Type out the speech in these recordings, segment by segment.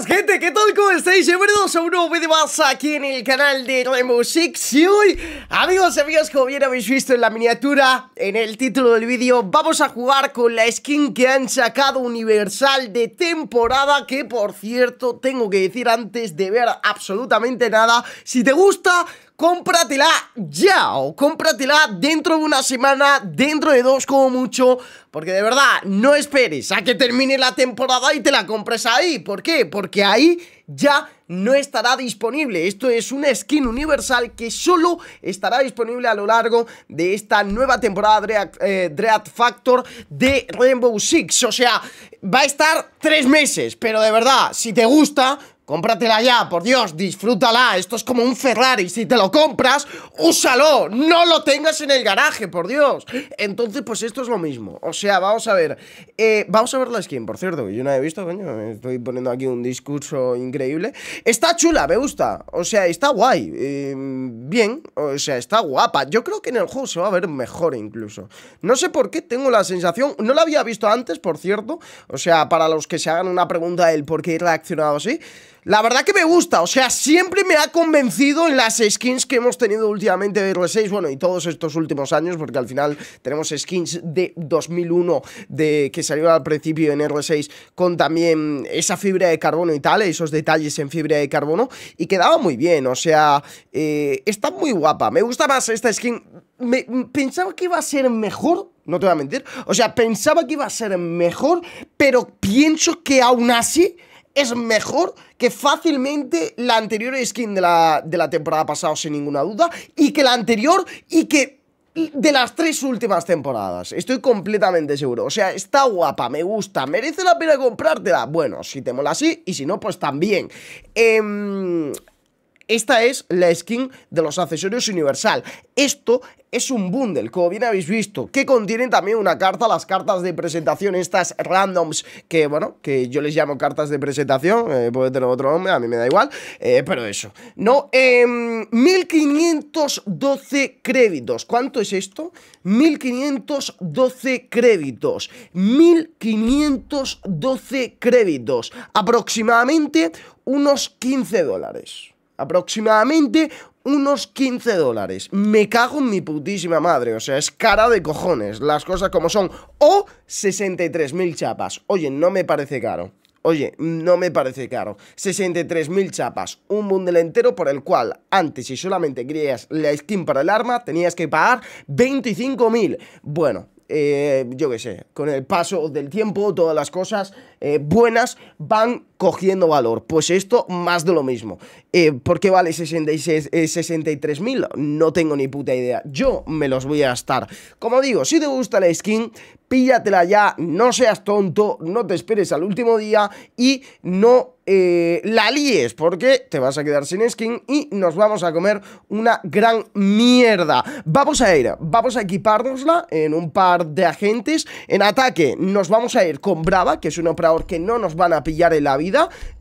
gente, ¿qué tal? ¿Cómo estáis? Bienvenidos a un nuevo vídeo más aquí en el canal de Remusix Y hoy, amigos y amigas, como bien habéis visto en la miniatura, en el título del vídeo Vamos a jugar con la skin que han sacado Universal de temporada Que por cierto, tengo que decir antes de ver absolutamente nada Si te gusta, cómpratela ya o cómpratela dentro de una semana, dentro de dos como mucho, porque de verdad no esperes a que termine la temporada y te la compres ahí. ¿Por qué? Porque ahí ya no estará disponible. Esto es una skin universal que solo estará disponible a lo largo de esta nueva temporada eh, Dread, Factor de Rainbow Six. O sea, va a estar tres meses, pero de verdad, si te gusta Cómpratela ya, por Dios, disfrútala. Esto es como un Ferrari. Si te lo compras, úsalo. No lo tengas en el garaje, por Dios. Entonces, pues esto es lo mismo. O sea, vamos a ver. Eh, vamos a ver la skin, por cierto, yo no he visto, coño. Estoy poniendo aquí un discurso increíble. Está chula, me gusta. O sea, está guay. Em, bien, o sea, está guapa. Yo creo que en el juego se va a ver mejor incluso. No sé por qué tengo la sensación. No la había visto antes, por cierto. O sea, para los que se hagan una pregunta del por qué he reaccionado así. La verdad que me gusta, o sea, siempre me ha convencido en las skins que hemos tenido últimamente de R6, bueno, y todos estos últimos años, porque al final tenemos skins de 2001, de, que salió al principio en R6, con también esa fibra de carbono y tal, esos detalles en fibra de carbono, y quedaba muy bien, o sea, eh, está muy guapa, me gusta más esta skin, pensaba que iba a ser mejor, no te voy a mentir, o sea, pensaba que iba a ser mejor, pero pienso que aún así es mejor que fácilmente la anterior skin de la, de la temporada pasada, sin ninguna duda, y que la anterior y que de las tres últimas temporadas. Estoy completamente seguro. O sea, está guapa, me gusta, merece la pena comprártela. Bueno, si te mola así y si no, pues también. Eh, esta es la skin de los accesorios universal. Esto es un bundle, como bien habéis visto, que contiene también una carta, las cartas de presentación, estas randoms, que bueno, que yo les llamo cartas de presentación, eh, puede tener otro nombre, a mí me da igual, eh, pero eso. No, eh, em, 1512 créditos, ¿cuánto es esto? 1512 créditos, 1512 créditos, aproximadamente unos 15 dólares aproximadamente unos 15 dólares. Me cago en mi putísima madre. O sea, es cara de cojones. Las cosas como son. O 63.000 chapas. Oye, no me parece caro. Oye, no me parece caro. 63.000 chapas, un bundle entero por el cual antes si solamente querías la skin para el arma tenías que pagar 25.000. Bueno, eh, yo qué sé, con el paso del tiempo todas las cosas eh, buenas van cogiendo valor. Pues esto, más de lo mismo. Eh, ¿Por qué vale 63.000? Eh, no tengo ni puta idea. Yo me los voy a gastar. Como digo, si te gusta la skin, píllatela ya, no seas tonto, no te esperes al último día y no eh, la líes, porque te vas a quedar sin skin y nos vamos a comer una gran mierda. Vamos a ir, vamos a equipárnosla en un par de agentes. En ataque nos vamos a ir con Brava, que es un operador que no nos van a pillar en la vida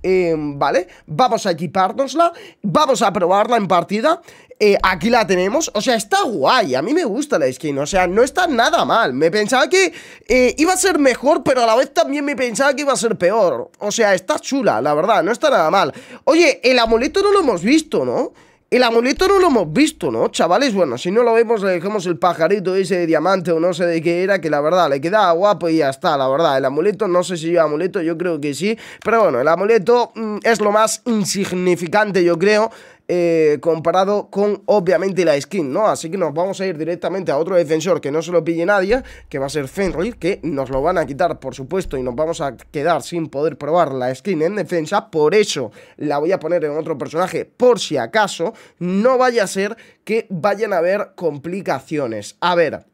eh, ¿vale? Vamos a equipárnosla, vamos a probarla en partida eh, aquí la tenemos, o sea, está guay, a mí me gusta la skin, o sea, no está nada mal Me pensaba que eh, iba a ser mejor, pero a la vez también me pensaba que iba a ser peor O sea, está chula, la verdad, no está nada mal Oye, el amuleto no lo hemos visto, ¿no? El amuleto no lo hemos visto, ¿no, chavales? Bueno, si no lo vemos, le dejamos el pajarito ese de diamante o no sé de qué era, que la verdad le quedaba guapo y ya está, la verdad. El amuleto, no sé si lleva amuleto, yo creo que sí. Pero bueno, el amuleto mm, es lo más insignificante, yo creo, eh, comparado con obviamente la skin, ¿no? Así que nos vamos a ir directamente a otro defensor que no se lo pille nadie, que va a ser Fenrir, que nos lo van a quitar por supuesto y nos vamos a quedar sin poder probar la skin en defensa, por eso la voy a poner en otro personaje por si acaso, no vaya a ser que vayan a haber complicaciones. A ver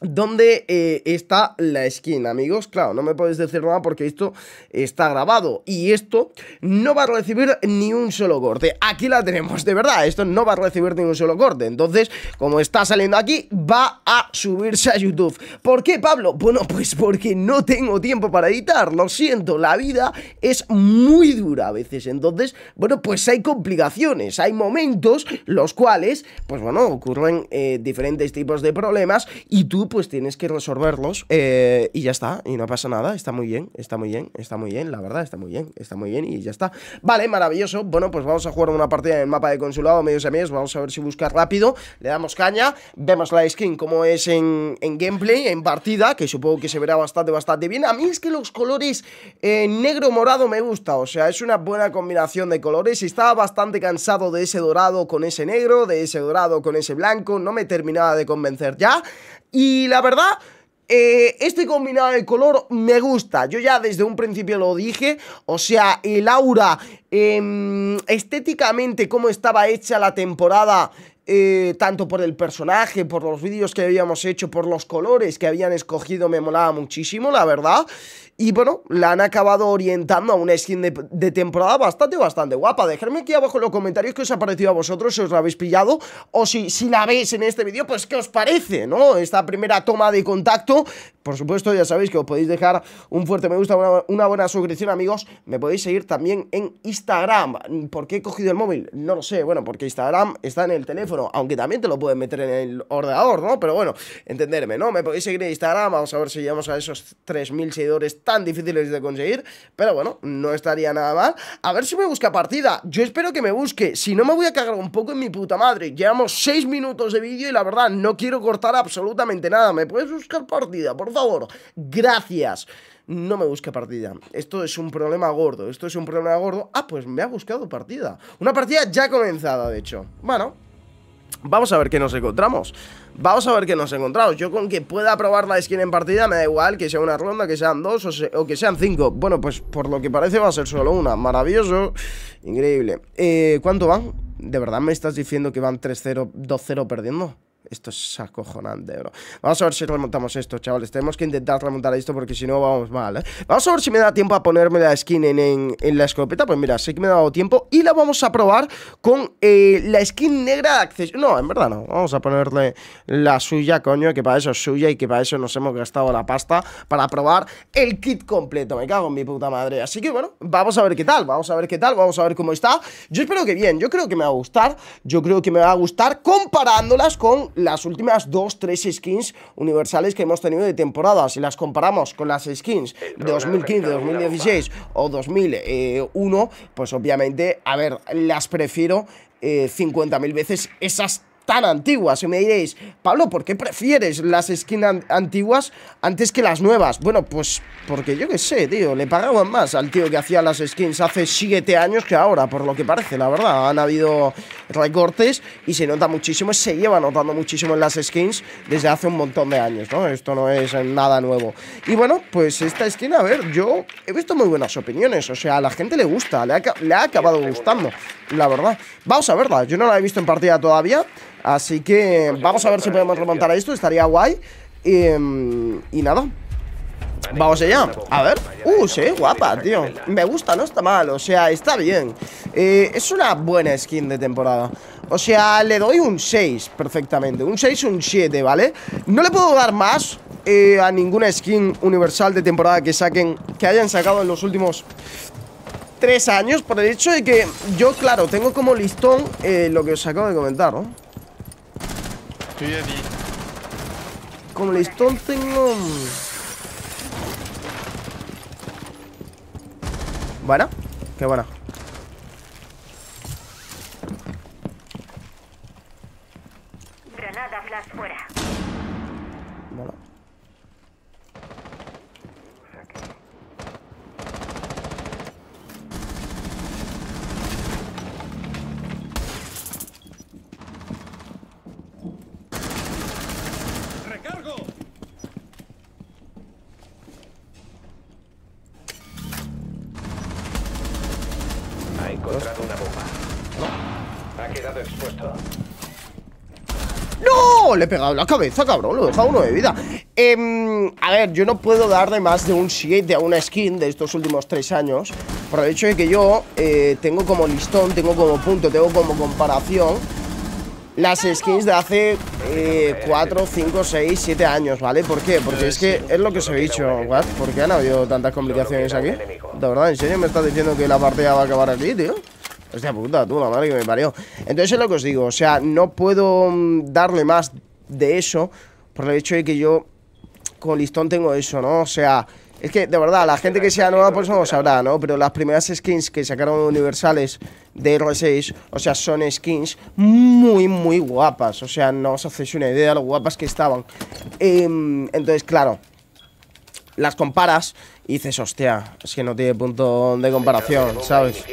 dónde eh, está la skin, amigos. Claro, no me podéis decir nada porque esto está grabado y esto no va a recibir ni un solo corte. Aquí la tenemos, de verdad, esto no va a recibir ni un solo corte. Entonces, como está saliendo aquí, va a subirse a YouTube. ¿Por qué, Pablo? Bueno, pues porque no tengo tiempo para editar, lo siento, la vida es muy dura a veces. Entonces, bueno, pues hay complicaciones, hay momentos los cuales, pues bueno, ocurren eh, diferentes tipos de problemas y tú pues tienes que resolverlos eh, y ya está, y no pasa nada, está muy bien, está muy bien, está muy bien, la verdad, está muy bien, está muy bien y ya está. Vale, maravilloso, bueno, pues vamos a jugar una partida en el mapa de consulado, medios y amigos, vamos a ver si busca rápido, le damos caña, vemos la skin como es en, gameplay, en partida, que supongo que se verá bastante, bastante bien. A mí es que los colores eh, negro-morado me gusta, o sea, es una buena combinación de colores, estaba bastante cansado de ese dorado con ese negro, de ese dorado con ese blanco, no me terminaba de convencer ya. Y la verdad... Eh, este combinado de color me gusta, yo ya desde un principio lo dije, o sea, el aura, em, estéticamente cómo estaba hecha la temporada eh, tanto por el personaje, por los vídeos que habíamos hecho, por los colores que habían escogido, me molaba muchísimo, la verdad. Y bueno, la han acabado orientando a una skin de, temporada bastante, bastante guapa. Dejadme aquí abajo en los comentarios qué os ha parecido a vosotros, si os la habéis pillado, o si, si la veis en este vídeo, pues qué os parece, ¿no? Esta primera toma de contacto. Por supuesto, ya sabéis que os podéis dejar un fuerte me gusta, una, una buena suscripción, amigos. Me podéis seguir también en Instagram. ¿Por qué he cogido el móvil? No lo sé, bueno, porque Instagram está en el teléfono aunque también te lo puedes meter en el ordenador, ¿no? Pero bueno, entenderme, ¿no? Me podéis seguir en Instagram, vamos a ver si llegamos a esos 3.000 seguidores tan difíciles de conseguir, pero bueno, no estaría nada mal. A ver si me busca partida, yo espero que me busque, si no me voy a cagar un poco en mi puta madre, llevamos 6 minutos de vídeo y la verdad no quiero cortar absolutamente nada, ¿me puedes buscar partida, por favor? Gracias no me busca partida. Esto es un problema gordo, esto es un problema gordo. Ah, pues me ha buscado partida. Una partida ya comenzada, de hecho. Bueno, Vamos a ver qué nos encontramos. Vamos a ver qué nos encontramos. Yo con que pueda probar la skin en partida me da igual que sea una ronda, que sean dos o, que sean cinco. Bueno, pues por lo que parece va a ser solo una. Maravilloso. Increíble. Eh, ¿Cuánto van? ¿De verdad me estás diciendo que van 3-0, 2-0 perdiendo? Esto es acojonante, bro. Vamos a ver si remontamos esto, chavales. Tenemos que intentar remontar esto porque si no vamos mal, ¿eh? Vamos a ver si me da tiempo a ponerme la skin en, la escopeta. Pues mira, sé que me ha dado tiempo. Y la vamos a probar con eh, la skin negra de acceso. No, en verdad no. Vamos a ponerle la suya, coño, que para eso es suya y que para eso nos hemos gastado la pasta para probar el kit completo. Me cago en mi puta madre. Así que bueno, vamos a ver qué tal. Vamos a ver qué tal. Vamos a ver cómo está. Yo espero que bien. Yo creo que me va a gustar. Yo creo que me va a gustar comparándolas con las últimas dos, tres skins universales que hemos tenido de temporada. Si las comparamos con las skins de 2015, 2016 o 2001, pues obviamente, a ver, las prefiero 50.000 eh, veces esas tan antiguas. Y me diréis, Pablo, ¿por qué prefieres las skins antiguas antes que las nuevas? Bueno, pues porque yo qué sé, tío, le pagaban más al tío que hacía las skins hace 7 años que ahora, por lo que parece, la verdad. Han habido recortes y se nota muchísimo, se lleva notando muchísimo en las skins desde hace un montón de años, ¿no? Esto no es nada nuevo. Y bueno, pues esta skin, a ver, yo he visto muy buenas opiniones, o sea, a la gente le gusta, le ha acabado gustando, la verdad. Vamos a verla, yo no la he visto en partida todavía, Así que vamos a ver si podemos remontar a esto, estaría guay. Y, nada. Vamos allá, a ver Uh, sí, guapa, tío Me gusta, no está mal, o sea, está bien eh, Es una buena skin de temporada O sea, le doy un 6 Perfectamente, un 6, un 7, ¿vale? No le puedo dar más eh, A ninguna skin universal de temporada Que saquen, que hayan sacado en los últimos 3 años Por el hecho de que yo, claro, tengo como listón eh, Lo que os acabo de comentar, ¿no? Con la tengo. Mm. ¿Buena? Qué bueno Granada flash fuera. Ha quedado expuesto. ¡No! Le he pegado la cabeza, cabrón Lo he dejado uno de vida em, A ver, yo no puedo dar de más de un 7 a una skin de estos últimos 3 años Por el hecho de que yo eh, tengo como listón, tengo como punto, tengo como comparación Las skins de hace 4, 5, 6, 7 años, ¿vale? ¿Por qué? Porque eh, es que es lo que os he dicho ¿What? ¿Por qué han habido tantas complicaciones aquí? De verdad, ¿en serio me estás diciendo que la partida va a acabar aquí, tío? Hostia puta, tú, la madre que me parió. Entonces es lo que os digo, o sea, no puedo mm, darle más de eso por el hecho de que yo con listón tengo eso, ¿no? O sea, es que de verdad, la gente que sea nueva eso pues no lo sabrá, ¿no? Pero las primeras skins que sacaron universales de R6, o sea, son skins muy, muy guapas. O sea, no os hacéis una idea de lo guapas que estaban. Em, entonces, claro, las comparas y dices, hostia, es que no tiene punto de comparación, ¿sabes?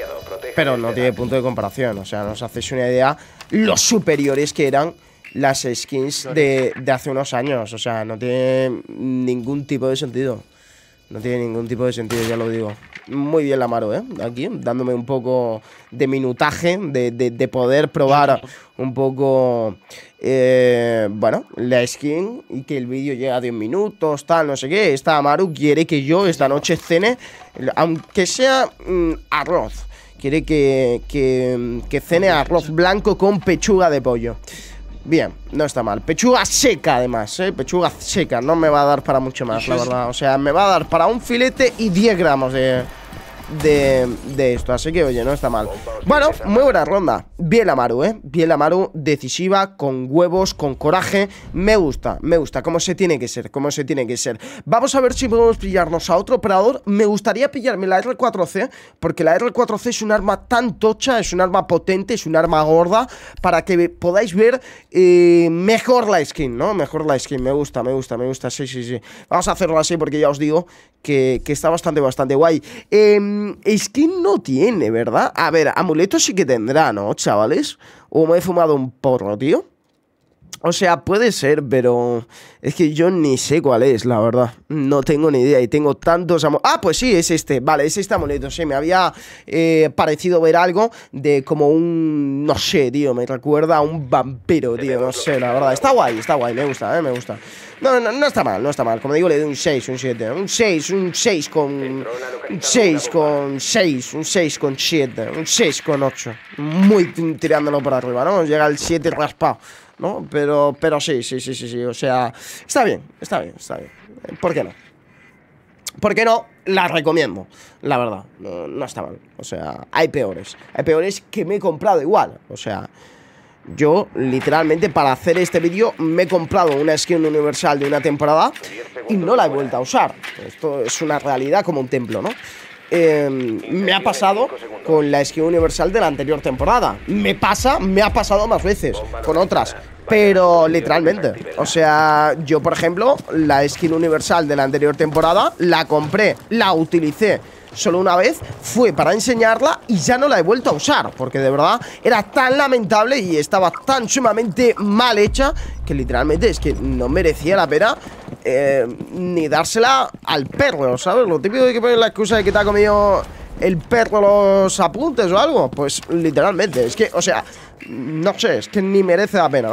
pero no tiene punto de comparación. O sea, nos os hacéis una idea lo superiores que eran las skins de hace unos años. O sea, no tiene ningún tipo de sentido. No tiene ningún tipo de sentido, ya lo digo muy bien la ¿eh? Aquí, dándome un poco de minutaje, de, poder probar un poco, eh, bueno, la skin y que el vídeo llegue a 10 minutos, tal, no sé qué. Esta Amaru quiere que yo esta noche cene, aunque sea mm, arroz, quiere que, que cene arroz blanco con pechuga de pollo. Bien, no está mal. Pechuga seca, además, ¿eh? Pechuga seca. No me va a dar para mucho más, la verdad. O sea, me va a dar para un filete y 10 gramos de de, esto. Así que, oye, no está mal. Bueno, muy buena ronda. Bien Amaru, ¿eh? Bien Amaru decisiva, con huevos, con coraje. Me gusta, me gusta. Como se tiene que ser, como se tiene que ser. Vamos a ver si podemos pillarnos a otro operador. Me gustaría pillarme la R4C, porque la R4C es un arma tan tocha, es un arma potente, es un arma gorda, para que podáis ver eh, mejor la skin, ¿no? Mejor la skin. Me gusta, me gusta, me gusta. Sí, sí, sí. Vamos a hacerlo así porque ya os digo que, que está bastante, bastante guay. Eh Mm, que no tiene, ¿verdad? A ver, amuletos sí que tendrá, ¿no, chavales? O me he fumado un porro, tío. O sea, puede ser, pero es que yo ni sé cuál es, la verdad. No tengo ni idea y tengo tantos amores. Ah, pues sí, es este. Vale, es este amuleto. Sí, me había eh, parecido ver algo de como un. No sé, tío. Me recuerda a un vampiro, tío. No sé, la verdad. Está guay, está guay. Me gusta, eh, me gusta. No, no, no está mal, no está mal. Como digo, le doy un 6, un 7. Un 6, un 6 con. Un 6 con 6, un 6 con 7, un 6 con 8. Muy tirándolo para arriba, ¿no? Llega el 7 raspado. ¿no? Pero, pero sí, sí, sí, sí, sí. O sea, está bien, está bien, está bien. ¿Por qué no? ¿Por qué no? La recomiendo, la verdad. No, no está mal. O sea, hay peores. Hay peores que me he comprado igual. O sea, yo, literalmente, para hacer este vídeo me he comprado una skin universal de una temporada y no la he vuelto a usar. Esto es una realidad como un templo, ¿no? Em, me ha pasado con la skin universal de la anterior temporada. Me pasa, me ha pasado más veces con otras. Pero literalmente, o sea, yo por ejemplo, la skin universal de la anterior temporada la compré, la utilicé solo una vez, fue para enseñarla y ya no la he vuelto a usar, porque de verdad era tan lamentable y estaba tan sumamente mal hecha que literalmente es que no merecía la pena eh, ni dársela al perro, ¿sabes? Lo típico de que poner la excusa de que te ha comido el perro los apuntes o algo, pues literalmente, es que, o sea, no sé, es que ni merece la pena,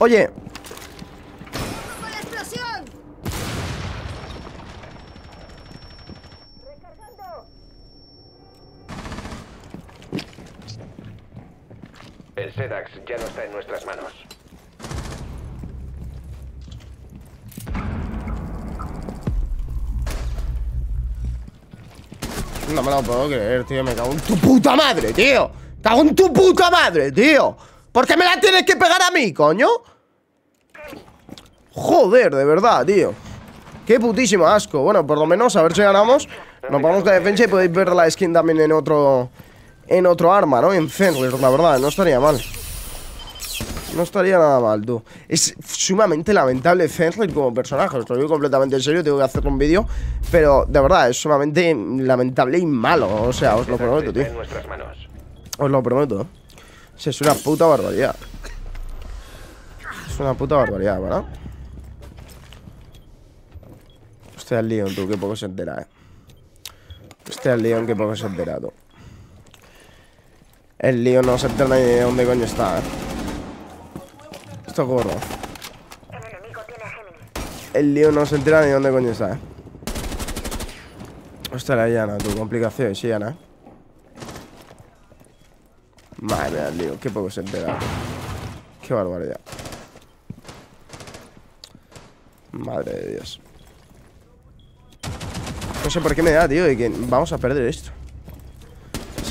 Oye, El SEDAX ya no está en nuestras manos. No me lo puedo creer, tío. Me cago en tu puta madre, tío. Cago en tu puta madre, tío. ¿Por qué me la tienes que pegar a mí, coño? Joder, de verdad, tío. Qué putísimo asco. Bueno, por lo menos, a ver si ganamos. Nos vamos de defensa y podéis ver la skin también en otro en otro arma, ¿no? En Fenrir, la verdad, no estaría mal No estaría nada mal, tú Es sumamente lamentable Fenrir como personaje Os lo digo completamente en serio, tengo que hacer un vídeo Pero, de verdad, es sumamente lamentable y malo O sea, os lo prometo, tío Os lo prometo, es una puta barbaridad Es una puta barbaridad, ¿verdad? Hostia, el lío, tú, Qué poco se entera, ¿eh? Hostia, el lío, que poco se entera, tú el lío no se entera ni de dónde coño está, eh. Esto Esto gordo. El lío no se entera ni de dónde coño está, eh. Hostia, la llana, tu complicación, sí, llana Madre mía, el lío, qué poco se entera. Qué barbaridad. Madre de Dios. No sé por qué me da, tío, y que vamos a perder esto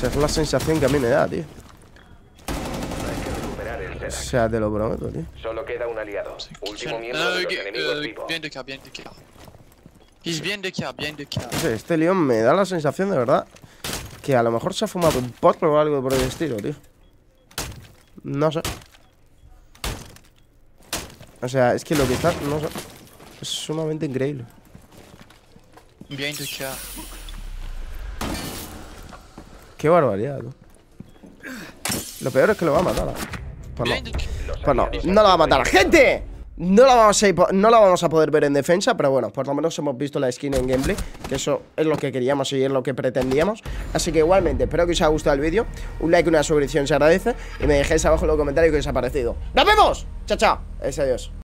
es la sensación que a mí me da, tío o sea, te lo prometo, tío. Solo queda un aliado. Último miembro eh, Bien de bien de bien de bien de No sé, este león me da la sensación, de verdad, que a lo mejor se ha fumado un potro o algo por el estilo, tío. No sé. O sea, es que lo que está, no sé. Es sumamente increíble. Bien de Qué barbaridad, Lo peor es que lo va a matar. Pues no. Pues no. No lo va a matar. ¡Gente! No la, vamos a, no la vamos a poder ver en defensa Pero bueno, por lo menos hemos visto la skin en gameplay Que eso es lo que queríamos y es lo que pretendíamos Así que igualmente, espero que os haya gustado el vídeo Un like, y una suscripción se agradece Y me dejéis abajo en los comentarios Qué os ha parecido ¡Nos vemos! ¡Chao, chao! Es adiós